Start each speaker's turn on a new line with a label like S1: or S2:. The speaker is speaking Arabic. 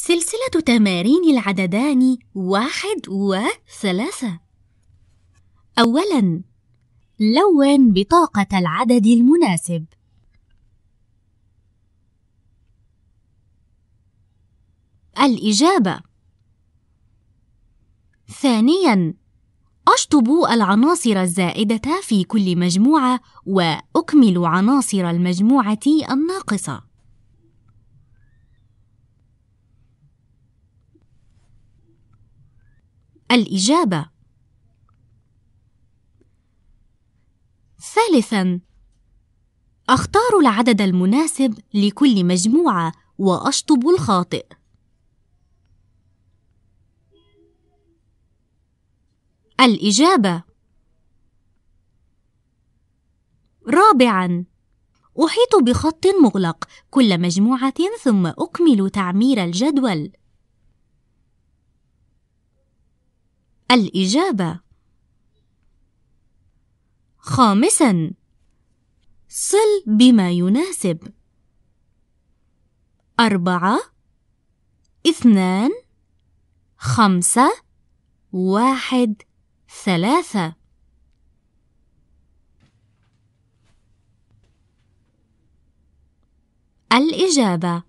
S1: سلسلة تمارين العددان واحد وثلاثة أولاً لون بطاقة العدد المناسب الإجابة ثانياً أشطب العناصر الزائدة في كل مجموعة وأكمل عناصر المجموعة الناقصة الإجابة ثالثاً أختار العدد المناسب لكل مجموعة وأشطب الخاطئ الإجابة رابعاً أحيط بخط مغلق كل مجموعة ثم أكمل تعمير الجدول الإجابة خامسا صل بما يناسب أربعة اثنان خمسة واحد ثلاثة الإجابة